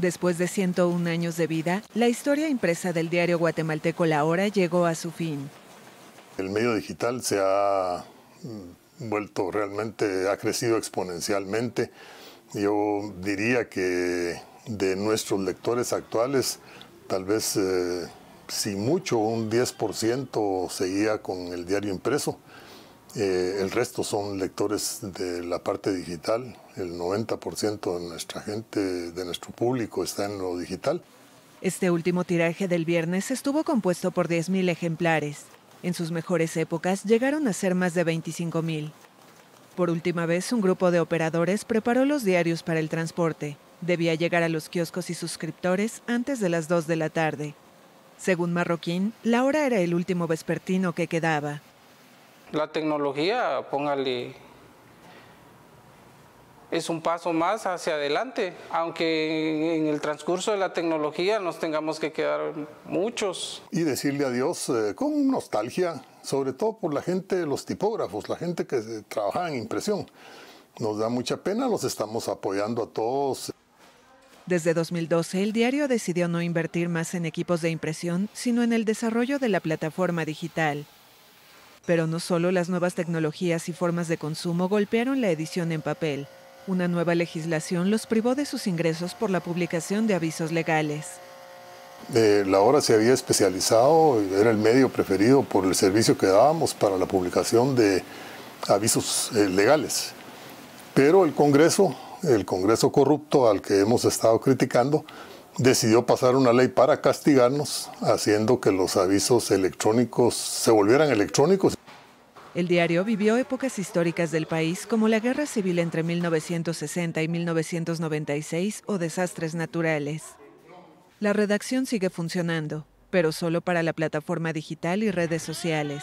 Después de 101 años de vida, la historia impresa del diario guatemalteco La Hora llegó a su fin. El medio digital se ha mm, vuelto realmente, ha crecido exponencialmente. Yo diría que de nuestros lectores actuales, tal vez eh, si mucho, un 10% seguía con el diario impreso. Eh, el resto son lectores de la parte digital. El 90% de nuestra gente, de nuestro público, está en lo digital. Este último tiraje del viernes estuvo compuesto por 10.000 ejemplares. En sus mejores épocas llegaron a ser más de 25.000. Por última vez, un grupo de operadores preparó los diarios para el transporte. Debía llegar a los kioscos y suscriptores antes de las 2 de la tarde. Según Marroquín, la hora era el último vespertino que quedaba la tecnología, póngale, es un paso más hacia adelante, aunque en el transcurso de la tecnología nos tengamos que quedar muchos. Y decirle adiós eh, con nostalgia, sobre todo por la gente, los tipógrafos, la gente que trabaja en impresión. Nos da mucha pena, los estamos apoyando a todos. Desde 2012, el diario decidió no invertir más en equipos de impresión, sino en el desarrollo de la plataforma digital. Pero no solo las nuevas tecnologías y formas de consumo golpearon la edición en papel. Una nueva legislación los privó de sus ingresos por la publicación de avisos legales. Eh, la hora se había especializado, era el medio preferido por el servicio que dábamos para la publicación de avisos eh, legales. Pero el Congreso, el Congreso corrupto al que hemos estado criticando, decidió pasar una ley para castigarnos, haciendo que los avisos electrónicos se volvieran electrónicos. El diario vivió épocas históricas del país como la Guerra Civil entre 1960 y 1996 o desastres naturales. La redacción sigue funcionando, pero solo para la plataforma digital y redes sociales.